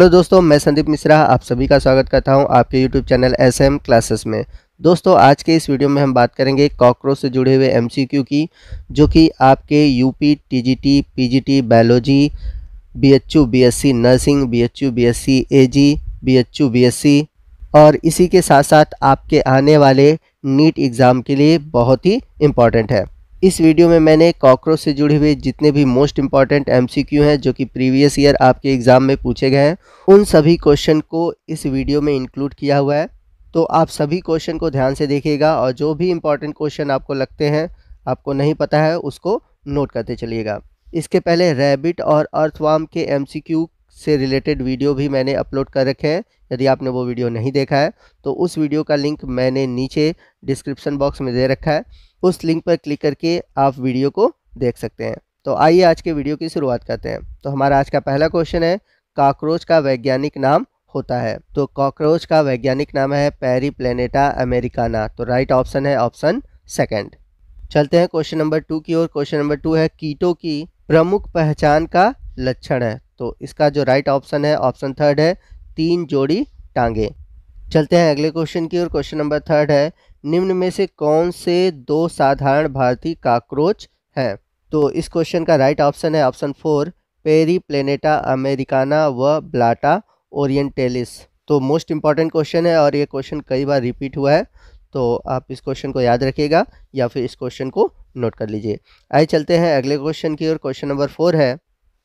hello दोस्तों मैं संदीप मिश्रा आप सभी का स्वागत करता हूं आपके YouTube channel S M classes में दोस्तों आज के इस वीडियो में हम बात करेंगे कॉकरोच से जुड़े हुए एमसीक्यू की जो कि आपके UP TGT PGT biology BHU BSc nursing BHU BSc AG BHU BSc और इसी के साथ साथ आपके आने वाले नीट एग्ज़ाम के लिए बहुत ही इम्पॉर्टेंट है इस वीडियो में मैंने कॉकरोच से जुड़े हुए जितने भी मोस्ट इंपॉर्टेंट एमसीक्यू हैं जो कि प्रीवियस ईयर आपके एग्ज़ाम में पूछे गए हैं उन सभी क्वेश्चन को इस वीडियो में इंक्लूड किया हुआ है तो आप सभी क्वेश्चन को ध्यान से देखिएगा और जो भी इम्पॉर्टेंट क्वेश्चन आपको लगते हैं आपको नहीं पता है उसको नोट करते चलिएगा इसके पहले रैबिट और अर्थवाम के एम से रिलेटेड वीडियो भी मैंने अपलोड कर रखे हैं यदि आपने वो वीडियो नहीं देखा है तो उस वीडियो का लिंक मैंने नीचे डिस्क्रिप्शन बॉक्स में दे रखा है उस लिंक पर क्लिक करके आप वीडियो को देख सकते हैं तो आइए आज के वीडियो की शुरुआत करते हैं तो हमारा आज का पहला क्वेश्चन है काक्रोच का वैज्ञानिक नाम होता है तो काक्रोच का वैज्ञानिक नाम है पैरी प्लेनेटा अमेरिकाना तो राइट ऑप्शन है ऑप्शन सेकंड चलते हैं क्वेश्चन नंबर टू की ओर क्वेश्चन नंबर टू है कीटो की प्रमुख पहचान का लक्षण है तो इसका जो राइट ऑप्शन है ऑप्शन थर्ड है तीन जोड़ी टांगे चलते हैं अगले क्वेश्चन की ओर क्वेश्चन नंबर थर्ड है निम्न में से कौन से दो साधारण भारतीय काक्रोच हैं तो इस क्वेश्चन का राइट ऑप्शन है option four periplaneta americana व ब्लाटा ओरिएंटेलिस तो मोस्ट इंपॉर्टेंट क्वेश्चन है और ये क्वेश्चन कई बार रिपीट हुआ है तो आप इस क्वेश्चन को याद रखिएगा या फिर इस क्वेश्चन को नोट कर लीजिए आइए चलते हैं अगले क्वेश्चन की ओर क्वेश्चन नंबर फोर है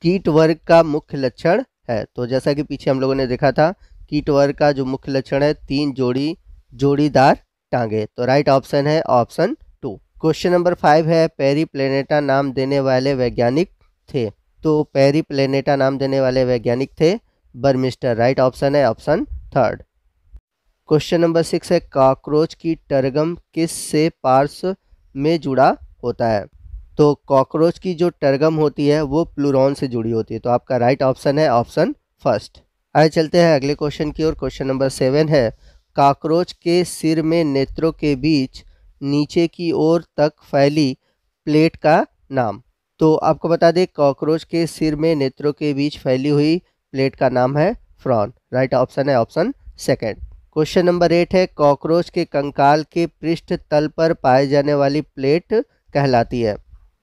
कीट वर्ग का मुख्य लक्षण है तो जैसा कि पीछे हम लोगों ने देखा था कीट वर्ग का जो मुख्य लक्षण है तीन जोड़ी जोड़ीदार टांगे तो राइट ऑप्शन है option two question number five है पेरी प्लेनेटा नाम देने वाले वैज्ञानिक थे तो पेरी प्लेनेटा नाम देने वाले वैज्ञानिक थे बर्मिस्टर राइट ऑप्शन है option third question number six है कॉकरोच की टर्गम किस से पार्स में जुड़ा होता है तो कॉकरोच की जो टर्गम होती है वो प्लूरॉन से जुड़ी होती है तो आपका राइट ऑप्शन है ऑप्शन फर्स्ट आए चलते हैं अगले क्वेश्चन की ओर क्वेश्चन नंबर सेवन है काकरोच के सिर में नेत्रों के बीच नीचे की ओर तक फैली प्लेट का नाम तो आपको बता दें कॉकरोच के सिर में नेत्रों के बीच फैली हुई प्लेट का नाम है फ्रॉन राइट ऑप्शन है option second question number eight है कॉकरोच के कंकाल के पृष्ठ तल पर पाए जाने वाली प्लेट कहलाती है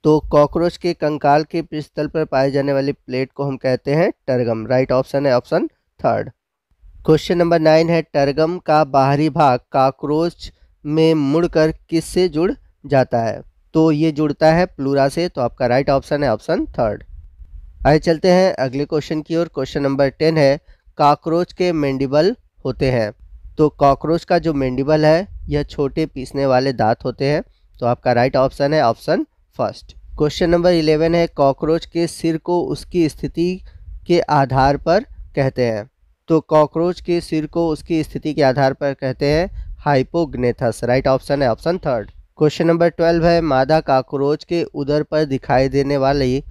तो कॉकरोच के कंकाल के पिस्तल पर पाए जाने वाली प्लेट को हम कहते हैं टर्गम राइट ऑप्शन है option third question number nine है टर्गम का बाहरी भाग काक्रोच में मुड़कर कर किससे जुड़ जाता है तो ये जुड़ता है प्लूरा से तो आपका राइट ऑप्शन है ऑप्शन थर्ड आइए चलते हैं अगले क्वेश्चन की ओर क्वेश्चन नंबर टेन है काक्रोच के मेंडिबल होते हैं तो कॉकरोच का जो मेंडिबल है यह छोटे पीसने वाले दांत होते हैं तो आपका राइट ऑप्शन है option first question number eleven है कॉकरोच के सिर को उसकी स्थिति के आधार पर कहते हैं तो कॉकरोच के सिर को उसकी स्थिति के आधार पर कहते हैं हाइपोग्नेथस राइट ऑप्शन है option third question number twelve है मादा काकरोच के उदर पर दिखाई देने वाली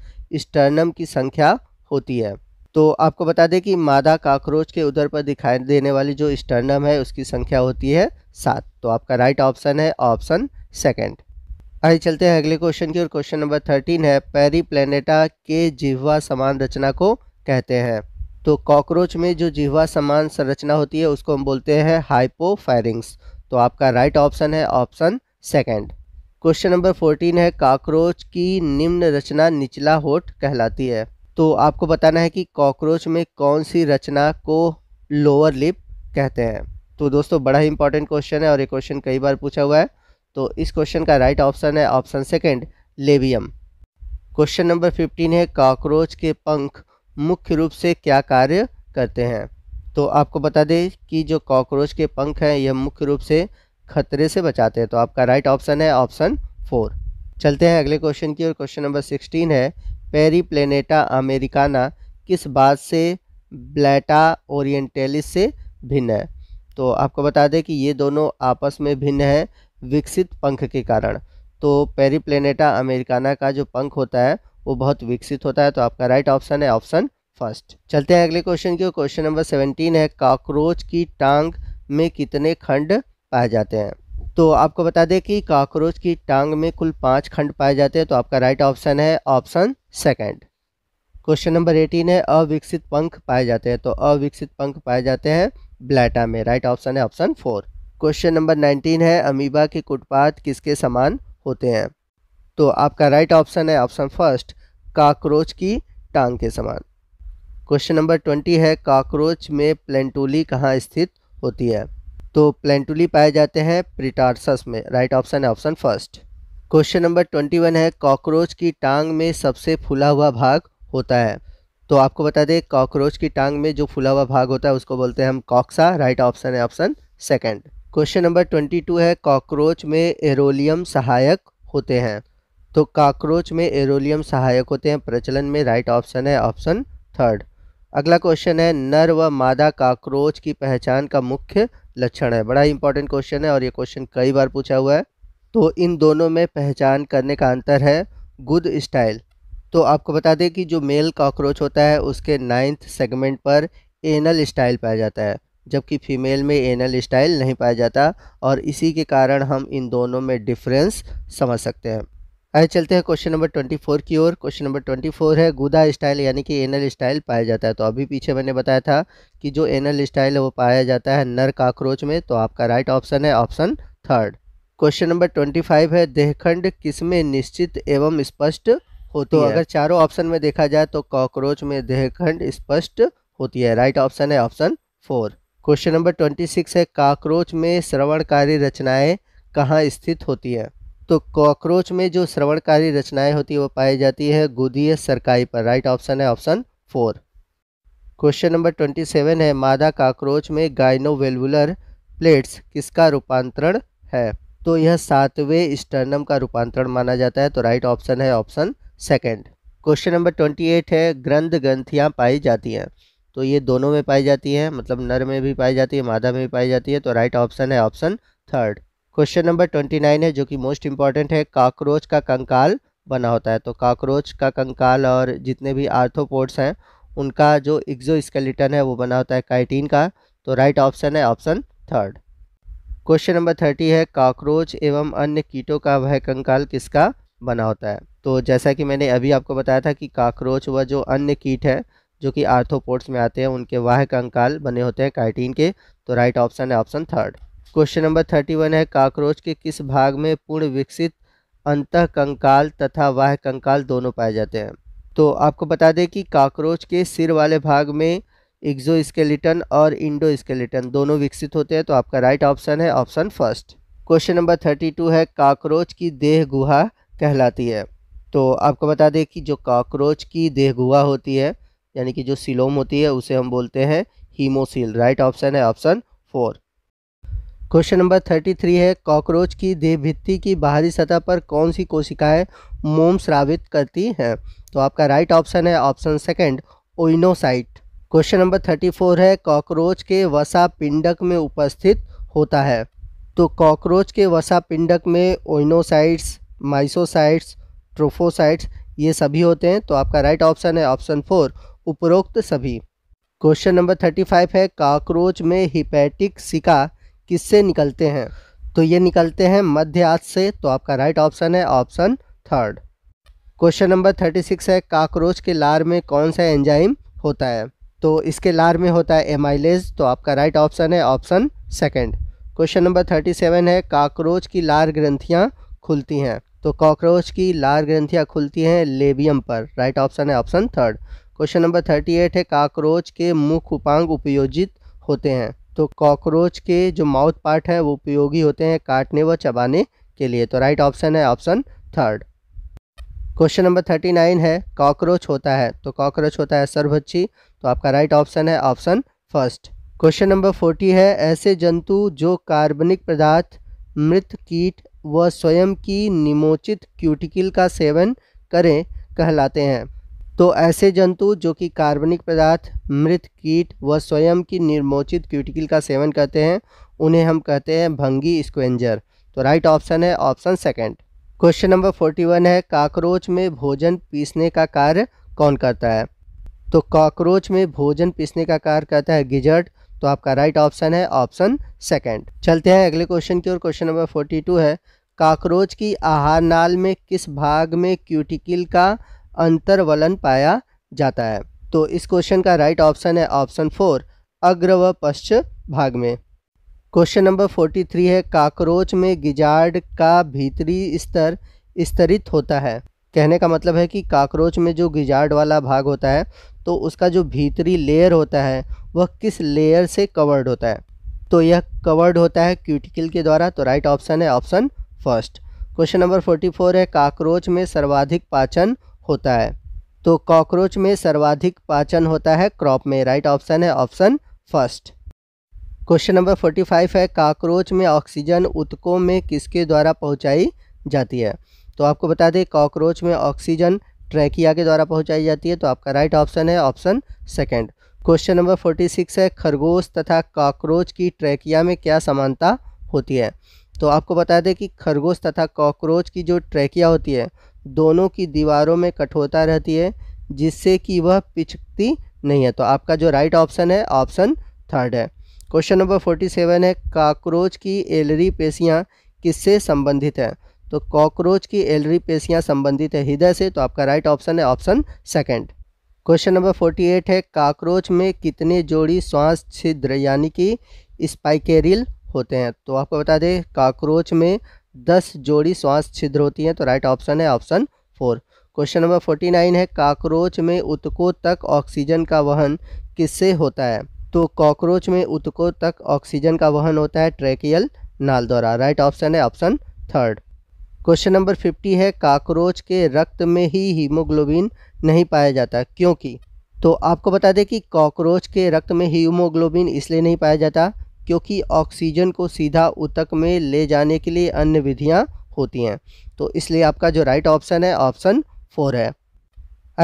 स्टर्नम की संख्या होती है तो आपको बता दें कि मादा काकरोच के उदर पर दिखाई देने वाली जो स्टर्नम है उसकी संख्या होती है सात तो आपका राइट ऑप्शन है ऑप्शन सेकेंड आइए चलते हैं अगले क्वेश्चन की और क्वेश्चन नंबर थर्टीन है पेरी प्लेनेटा के जिहवा समान रचना को कहते हैं तो कॉकरोच में जो जिह्वा समान संरचना होती है उसको हम बोलते हैं हाइपोफेरिंग्स तो आपका राइट ऑप्शन है option second question number fourteen है काकरोच की निम्न रचना निचला होठ कहलाती है तो आपको बताना है कि कॉकरोच में कौन सी रचना को लोअर लिप कहते हैं तो दोस्तों बड़ा ही इंपॉर्टेंट क्वेश्चन है और ये क्वेश्चन कई बार पूछा हुआ है तो इस क्वेश्चन का राइट ऑप्शन है option second labium question number fifteen है काकरोच के पंख मुख्य रूप से क्या कार्य करते हैं तो आपको बता दें कि जो काकरोच के पंख हैं यह मुख्य रूप से खतरे से बचाते हैं तो आपका राइट ऑप्शन है ऑप्शन फोर चलते हैं अगले क्वेश्चन की और क्वेश्चन नंबर सिक्सटीन है पेरी प्लेनेटा अमेरिकाना किस बात से ब्लैटा ओरिएंटेलिस से भिन्न है तो आपको बता दें कि ये दोनों आपस में भिन्न है विकसित पंख के कारण तो पेरीप्लेनेटा अमेरिकाना का जो पंख होता है वो बहुत विकसित होता है तो आपका राइट ऑप्शन है ऑप्शन फर्स्ट चलते हैं अगले क्वेश्चन की क्वेश्चन नंबर सेवनटीन है काक्रोच की टांग में कितने खंड पाए जाते हैं तो आपको बता दें कि काकरोच की टांग में कुल पाँच खंड पाए जाते हैं तो आपका राइट ऑप्शन है option second question number eighteen है अविकसित पंख पाए जाते हैं तो अविकसित पंख पाए जाते हैं ब्लैटा में राइट ऑप्शन है option four question number nineteen है अमीबा के कुटपात किसके समान होते हैं तो आपका राइट ऑप्शन है ऑप्शन फर्स्ट काकरोच की टांग के समान क्वेश्चन नंबर ट्वेंटी है काकरोच में प्लेंटुली कहाँ स्थित होती है तो प्लेंटुली पाए जाते हैं प्रिटार्सस में राइट ऑप्शन है option first question number twenty one है कॉकरोच की टांग में सबसे फूला हुआ भाग होता है तो आपको बता दें कॉकरोच की टांग में जो फूला हुआ भाग होता है उसको बोलते हैं हम कॉक्सा राइट ऑप्शन है option second question number twenty two है कॉकरोच में एरोलियम सहायक होते हैं तो कॉकरोच में एरोलियम सहायक होते हैं प्रचलन में राइट ऑप्शन है ऑप्शन थर्ड अगला क्वेश्चन है नर व मादा काकरोच की पहचान का मुख्य लक्षण है बड़ा इंपॉर्टेंट क्वेश्चन है और ये क्वेश्चन कई बार पूछा हुआ है तो इन दोनों में पहचान करने का अंतर है गुड स्टाइल तो आपको बता दें कि जो मेल कॉकरोच होता है उसके नाइन्थ सेगमेंट पर एनल स्टाइल पाया जाता है जबकि फ़ीमेल में एनल स्टाइल नहीं पाया जाता और इसी के कारण हम इन दोनों में डिफरेंस समझ सकते हैं आए चलते हैं क्वेश्चन नंबर ट्वेंटी फोर की ओर क्वेश्चन नंबर ट्वेंटी फोर है गुदा स्टाइल यानी कि एनल स्टाइल पाया जाता है तो अभी पीछे मैंने बताया था कि जो एनल स्टाइल है वो पाया जाता है नर काक्रोच में तो आपका राइट ऑप्शन है option third question number twenty five है देहखंड किसमें निश्चित एवं स्पष्ट होती तो है अगर चारों ऑप्शन में देखा जाए तो कॉकरोच में देहखंड स्पष्ट होती है राइट ऑप्शन है option four question number twenty six है काकरोच में श्रवणकारी रचनाएं कहाँ स्थित होती हैं तो कॉकरोच में जो श्रवणकारी रचनाएं होती है वो पाई जाती है गुदीय सरकाई पर राइट ऑप्शन है option four question number twenty seven है मादा काकरोच में गाइनोवेलुलर प्लेट्स किसका रूपांतरण है तो यह सातवें स्टर्नम का रूपांतरण माना जाता है तो राइट ऑप्शन है option second question number twenty eight है ग्रंथ ग्रंथियाँ पाई जाती हैं तो ये दोनों में पाई जाती है मतलब नर में भी पाई जाती है मादा में भी पाई जाती है तो राइट ऑप्शन है option third question number twenty nine है जो कि मोस्ट इंपॉर्टेंट है काकरोच का कंकाल बना होता है तो काकरोच का कंकाल और जितने भी आर्थोपोर्ट्स हैं उनका जो एग्जो स्केलेटन है वो बना होता है काइटीन का तो राइट ऑप्शन है option third question number thirty है काकरोच एवं अन्य कीटों का वह कंकाल किसका बना होता है तो जैसा कि मैंने अभी आपको बताया था कि काकरोच व जो अन्य कीट है जो कि आर्थोपोर्ट्स में आते हैं उनके वाह कंकाल बने होते हैं काइटीन के तो राइट ऑप्शन है option third question number thirty one है काकरोच के किस भाग में पूर्ण विकसित अंत कंकाल तथा वाह कंकाल दोनों पाए जाते हैं तो आपको बता दें कि काकरोच के सिर वाले भाग में एग्जो स्केलेटन और इंडो स्केलेटन दोनों विकसित होते हैं तो आपका राइट ऑप्शन है option first question number thirty two है काकरोच की देह गुहा कहलाती है तो आपको बता दें कि जो काकरोच की देह गुहा होती है यानी कि जो सिलोम होती है उसे हम बोलते हैं हीमोसील राइट ऑप्शन है option four question number thirty three है कॉकरोच की देहभित्ति की बाहरी सतह पर कौन सी कोशिकाएं मोम श्रावित करती हैं तो आपका राइट ऑप्शन है option second oenocyte question number thirty four है कॉकरोच के वसा पिंडक में उपस्थित होता है तो कॉकरोच के वसा पिंडक में ओइनोसाइट्स माइसोसाइट्स ट्रोफोसाइट्स ये सभी होते हैं तो आपका राइट ऑप्शन है ऑप्शन फोर उपरोक्त सभी क्वेश्चन नंबर थर्टी फाइव है काकरोच में हिपैटिक सिका किससे निकलते हैं तो ये निकलते हैं मध्य आज से तो आपका राइट ऑप्शन है option third question number thirty six है काकरोच के लार में कौन सा एंजाइम होता है तो इसके लार में होता है एमाइलेज तो आपका राइट ऑप्शन है option second question number thirty seven है काकरोच की लार ग्रंथियाँ खुलती हैं तो काक्रोच की लार ग्रंथियाँ खुलती हैं लेबियम पर राइट ऑप्शन है option third question number thirty eight है काकरोच के मुख उपांग उपयोजित होते हैं तो कॉकरोच के जो माउथ पार्ट हैं वो उपयोगी होते हैं काटने व चबाने के लिए तो राइट ऑप्शन है option third question number thirty nine है कॉकरोच होता है तो कॉकरोच होता है सर्वच्छी तो आपका राइट ऑप्शन है option first question number forty है ऐसे जंतु जो कार्बनिक पदार्थ मृत कीट व स्वयं की निमोचित क्यूटिकल का सेवन करें कहलाते हैं तो ऐसे जंतु जो कि कार्बनिक पदार्थ मृत कीट व स्वयं की निर्मोचित क्यूटिकल का सेवन करते हैं उन्हें हम कहते हैं भंगी स्क्वेंजर तो राइट ऑप्शन है option second question number forty one है काकरोच में भोजन पीसने का कार्य कौन करता है तो काकरोच में भोजन पीसने का कार्य करता है गिजर्ट तो आपका राइट ऑप्शन है ऑप्शन सेकेंड चलते हैं अगले क्वेश्चन की ओर क्वेश्चन नंबर फोर्टी टू है काकरोच की आहार नाल में किस भाग में क्यूटिकल का अंतर्वलन पाया जाता है तो इस क्वेश्चन का राइट ऑप्शन है ऑप्शन फोर अग्र व पश्च भाग में क्वेश्चन नंबर फोर्टी थ्री है काकरोच में गिजार्ड का भीतरी स्तर स्तरित होता है कहने का मतलब है कि काकरोच में जो गिजार्ड वाला भाग होता है तो उसका जो भीतरी लेयर होता है वह किस लेयर से कवर्ड होता है तो यह कवर्ड होता है क्यूटिकल के द्वारा तो राइट ऑप्शन है option first question number forty four है काकरोच में सर्वाधिक पाचन होता है तो कॉकरोच में सर्वाधिक पाचन होता है क्रॉप में राइट ऑप्शन है option first question number forty five है कॉकरोच में ऑक्सीजन उत्कों में किसके द्वारा पहुंचाई जाती है तो आपको बता दें कॉकरोच में ऑक्सीजन ट्रैकिया के द्वारा पहुंचाई जाती है तो आपका राइट ऑप्शन है option second question number forty six है खरगोश तथा काकरोच की ट्रैकिया में क्या समानता होती है तो आपको बता दें कि खरगोश तथा कॉकरोच की जो ट्रैकिया होती है दोनों की दीवारों में कठोरता रहती है जिससे कि वह पिचकती नहीं है तो आपका जो राइट ऑप्शन है ऑप्शन थर्ड है क्वेश्चन नंबर फोर्टी सेवन है काकरोच की एलरी पेशियाँ किससे संबंधित है तो कॉकरोच की एलरी पेशियाँ संबंधित है हृदय से तो आपका राइट ऑप्शन है option second question number forty eight है काकरोच में कितने जोड़ी श्वास छिद्र यानी कि स्पाइकेरिल होते हैं तो आपको बता दें काकरोच में दस जोड़ी श्वास छिद्र होती हैं तो राइट ऑप्शन है option four question number forty nine है काकरोच में उतकों तक ऑक्सीजन का वहन किससे होता है तो कॉकरोच में उतकों तक ऑक्सीजन का वहन होता है ट्रेकियल नाल द्वारा राइट ऑप्शन है option third question number fifty है काकरोच के रक्त में ही हीमोग्लोबिन नहीं पाया जाता क्योंकि तो आपको बता दें कि कॉकरोच के रक्त में हीमोग्लोबिन इसलिए नहीं पाया जाता क्योंकि ऑक्सीजन को सीधा उतक में ले जाने के लिए अन्य विधियाँ होती हैं तो इसलिए आपका जो राइट ऑप्शन है ऑप्शन फोर है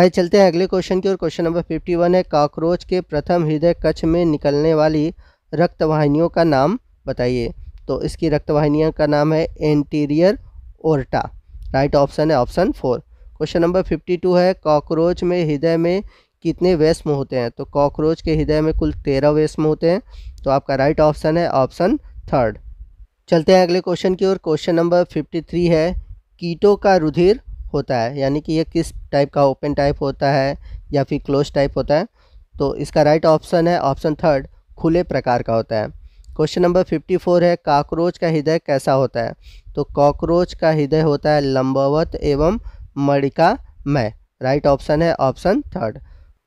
आए चलते हैं अगले क्वेश्चन की ओर क्वेश्चन नंबर फिफ्टी वन है कॉकरोच के प्रथम हृदय कच्छ में निकलने वाली रक्तवाहिनियों का नाम बताइए तो इसकी रक्तवाहिनियों का नाम है एंटीरियर ओरटा राइट ऑप्शन है option four question number fifty two है कॉकरोच में हृदय में कितने वेस्म होते हैं तो कॉकरोच के हृदय में कुल तेरह वेस्म होते हैं तो आपका राइट ऑप्शन है ऑप्शन थर्ड चलते हैं अगले क्वेश्चन की ओर क्वेश्चन नंबर फिफ्टी थ्री है कीटों का रुधिर होता है यानी कि यह किस टाइप का ओपन टाइप होता है या फिर क्लोज टाइप होता है तो इसका राइट ऑप्शन है ऑप्शन थर्ड खुले प्रकार का होता है क्वेश्चन नंबर फिफ्टी फोर है काकरोच का हृदय कैसा होता है तो कॉकरोच का हृदय होता है लंबवत एवं मणिका मय राइट ऑप्शन है option third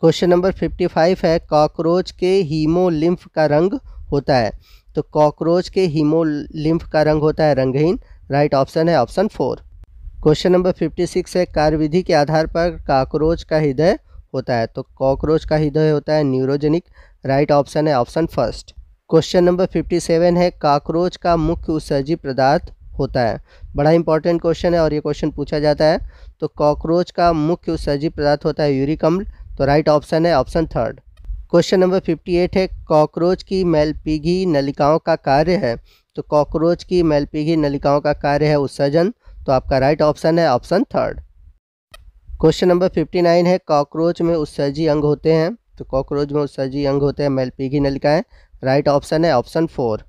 question number fifty five है कॉकरोच के हीमोलिम्फ का रंग होता है तो कॉकरोच के हीमोलिम्फ का रंग होता है रंगहीन राइट ऑप्शन है option four question number fifty six है कार्यविधि के आधार पर कॉकरोच का हृदय होता है तो कॉकरोच का हृदय होता है न्यूरोजेनिक राइट ऑप्शन है option first question number fifty seven है कॉकरोच का मुख्य उत्सर्जी पदार्थ होता है बड़ा इंपॉर्टेंट क्वेश्चन है और ये क्वेश्चन पूछा जाता है तो कॉकरोच का मुख्य उत्सर्जी पदार्थ होता है यूरिकम्ल तो राइट ऑप्शन है ऑप्शन थर्ड क्वेश्चन नंबर 58 है कॉकरोच की मैलपीघी नलिकाओं का कार्य है तो कॉकरोच की मैलपीघी नलिकाओं का कार्य है उत्सर्जन तो आपका राइट ऑप्शन है ऑप्शन थर्ड क्वेश्चन नंबर 59 है कॉकरोच में उत्सर्जी अंग होते हैं तो कॉकरोच में उत्सर्जी अंग होते हैं मैलपीघी नलिकाएं राइट ऑप्शन है option four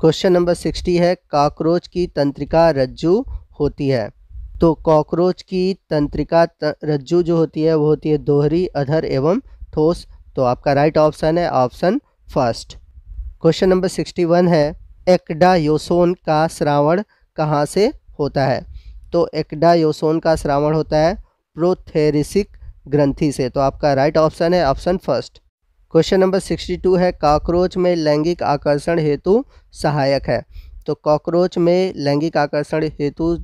question number sixty है कॉकरोच की तंत्रिका रज्जू होती है तो कॉकरोच की तंत्रिका रज्जु जो होती है वो होती है दोहरी अधर एवं ठोस तो आपका राइट ऑप्शन है option first question number sixty one है एक्डायोसोन का श्रावण कहाँ से होता है तो एक्डायोसोन का श्रावण होता है प्रोथेरिसिक ग्रंथि से तो आपका राइट ऑप्शन है option first question number sixty two है कॉकरोच में लैंगिक आकर्षण हेतु सहायक है तो कॉकरोच में लैंगिक आकर्षण हेतु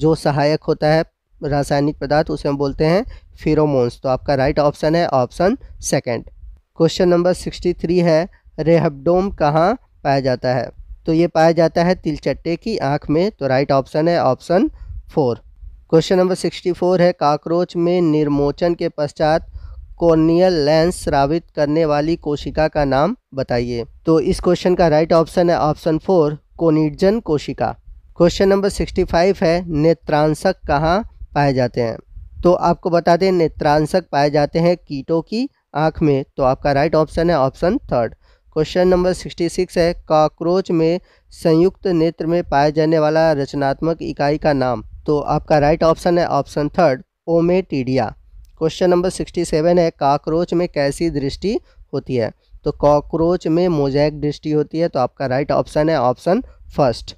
जो सहायक होता है रासायनिक पदार्थ उसे हम बोलते हैं फिरोमोन्स तो आपका राइट ऑप्शन है option second question number sixty three है रेहबडोम कहाँ पाया जाता है तो ये पाया जाता है तिलचट्टे की आँख में तो राइट ऑप्शन है option four question number sixty four है काकरोच में निर्मोचन के पश्चात कॉर्नियल लेंस श्रावित करने वाली कोशिका का नाम बताइए तो इस क्वेश्चन का राइट ऑप्शन है ऑप्शन फोर कोनिडजन कोशिका क्वेश्चन नंबर सिक्सटी फाइव है नेत्रांशक कहाँ पाए जाते हैं तो आपको बता दें नेत्रांशक पाए जाते हैं कीटों की आँख में तो आपका राइट ऑप्शन है option third question number sixty six है काक्रोच में संयुक्त नेत्र में पाए जाने वाला रचनात्मक इकाई का नाम तो आपका राइट ऑप्शन है option third ommatidia question number sixty seven है काक्रोच में कैसी दृष्टि होती है तो कॉकरोच में मोजैक दृष्टि होती है तो आपका राइट ऑप्शन है option first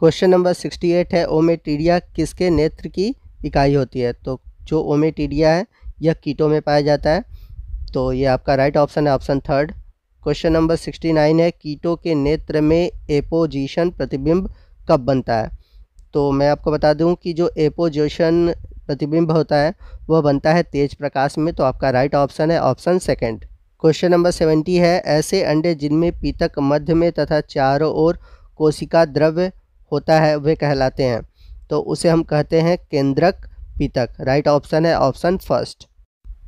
question number sixty eight है ओमेटीडिया किसके नेत्र की इकाई होती है तो जो ओमेटीडिया है यह कीटों में पाया जाता है तो ये आपका राइट ऑप्शन है option third question number sixty nine है कीटों के नेत्र में एपोजिशन प्रतिबिंब कब बनता है तो मैं आपको बता दूं कि जो एपोजिशन प्रतिबिंब होता है वह बनता है तेज प्रकाश में तो आपका राइट ऑप्शन है option second question number seventy है ऐसे अंडे जिनमें पीतक मध्य में तथा चारों ओर कोशिका द्रव्य होता है वे कहलाते हैं तो उसे हम कहते हैं केंद्रक पीतक राइट ऑप्शन है option first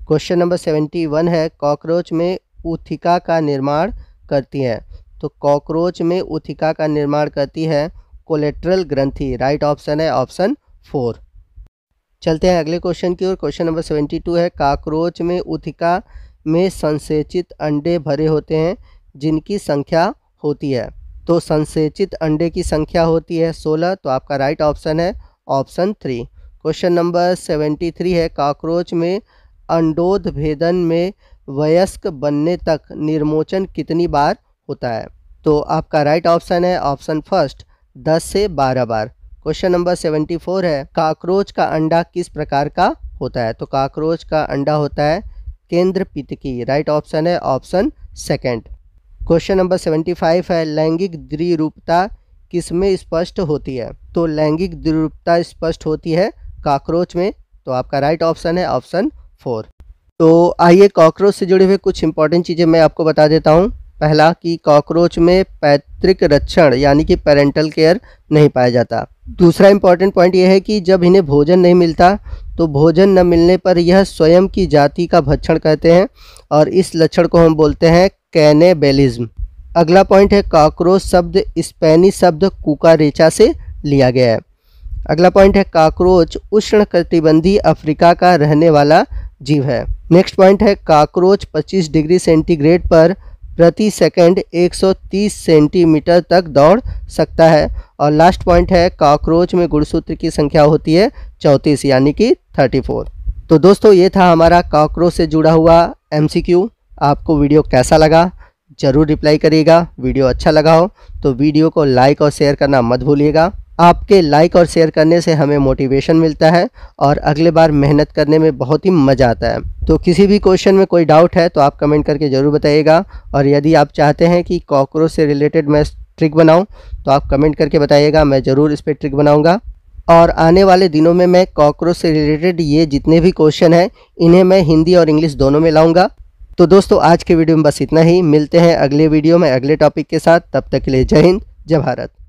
question number seventy one है कॉकरोच में उथिका का निर्माण करती है तो कॉकरोच में उथिका का निर्माण करती है कोलेट्रल ग्रंथि राइट ऑप्शन है ऑप्शन फोर चलते हैं अगले क्वेश्चन की ओर क्वेश्चन नंबर सेवेंटी टू है काकरोच में उथिका में संसेचित अंडे भरे होते हैं जिनकी संख्या होती है तो संसेचित अंडे की संख्या होती है सोलह तो आपका राइट ऑप्शन है option three question number seventy three है काकरोच में अंडोध भेदन में वयस्क बनने तक निर्मोचन कितनी बार होता है तो आपका राइट ऑप्शन है ऑप्शन फर्स्ट दस से बारह बार क्वेश्चन नंबर सेवेंटी फोर है काकरोच का अंडा किस प्रकार का होता है तो काकरोच का अंडा होता है केंद्र की राइट ऑप्शन है option second question number seventy five है लैंगिक द्विरूपता किसमें स्पष्ट होती है तो लैंगिक द्विरूपता स्पष्ट होती है काकरोच में तो आपका राइट ऑप्शन है ऑप्शन फोर तो आइए कॉकरोच से जुड़े हुए कुछ इंपॉर्टेंट चीज़ें मैं आपको बता देता हूँ पहला कि कॉकरोच में पैतृक रक्षण यानी कि पेरेंटल केयर नहीं पाया जाता दूसरा इंपॉर्टेंट पॉइंट यह है कि जब इन्हें भोजन नहीं मिलता तो भोजन न मिलने पर यह स्वयं की जाति का भक्षण कहते हैं और इस लक्षण को हम बोलते हैं कैनेबेलिज्म अगला पॉइंट है काकरोच शब्द स्पेनिश शब्द कुकारेचा से लिया गया है अगला पॉइंट है काकरोच उष्णकटिबंधीय अफ्रीका का रहने वाला जीव है नेक्स्ट पॉइंट है काकरोच 25 डिग्री सेंटीग्रेड पर प्रति सेकंड 130 सेंटीमीटर तक दौड़ सकता है और लास्ट पॉइंट है काकरोच में गुणसूत्र की संख्या होती है चौंतीस यानी कि 34 तो दोस्तों ये था हमारा काकरोच से जुड़ा हुआ एम आपको वीडियो कैसा लगा ज़रूर रिप्लाई करिएगा वीडियो अच्छा लगा हो तो वीडियो को लाइक और शेयर करना मत भूलिएगा आपके लाइक और शेयर करने से हमें मोटिवेशन मिलता है और अगले बार मेहनत करने में बहुत ही मज़ा आता है तो किसी भी क्वेश्चन में कोई डाउट है तो आप कमेंट करके ज़रूर बताइएगा और यदि आप चाहते हैं कि कॉकरोच से रिलेटेड मैं ट्रिक बनाऊं तो आप कमेंट करके बताइएगा मैं ज़रूर इस पर ट्रिक बनाऊँगा और आने वाले दिनों में मैं कॉकरोच से रिलेटेड ये जितने भी क्वेश्चन हैं इन्हें मैं हिंदी और इंग्लिश दोनों में लाऊँगा तो दोस्तों आज के वीडियो में बस इतना ही मिलते हैं अगले वीडियो में अगले टॉपिक के साथ तब तक के लिए जय हिंद जय भारत